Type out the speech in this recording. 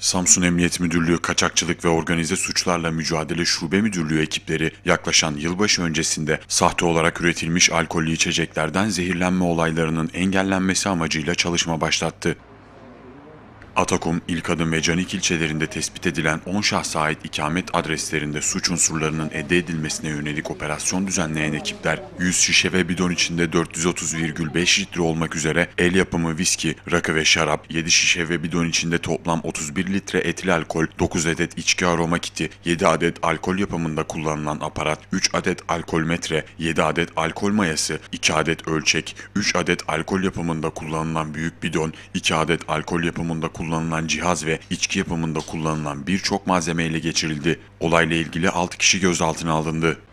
Samsun Emniyet Müdürlüğü Kaçakçılık ve Organize Suçlarla Mücadele Şube Müdürlüğü ekipleri yaklaşan yılbaşı öncesinde sahte olarak üretilmiş alkollü içeceklerden zehirlenme olaylarının engellenmesi amacıyla çalışma başlattı. Atakum, İlkadın ve Canik ilçelerinde tespit edilen 10 şahsa ait ikamet adreslerinde suç unsurlarının elde edilmesine yönelik operasyon düzenleyen ekipler 100 şişe ve bidon içinde 430,5 litre olmak üzere el yapımı viski, rakı ve şarap, 7 şişe ve bidon içinde toplam 31 litre etil alkol, 9 adet içki aroma kiti, 7 adet alkol yapımında kullanılan aparat, 3 adet alkol metre, 7 adet alkol mayası, 2 adet ölçek, 3 adet alkol yapımında kullanılan büyük bidon, 2 adet alkol yapımında kullanılan kullanılan cihaz ve içki yapımında kullanılan birçok malzeme ele geçirildi. Olayla ilgili 6 kişi gözaltına alındı.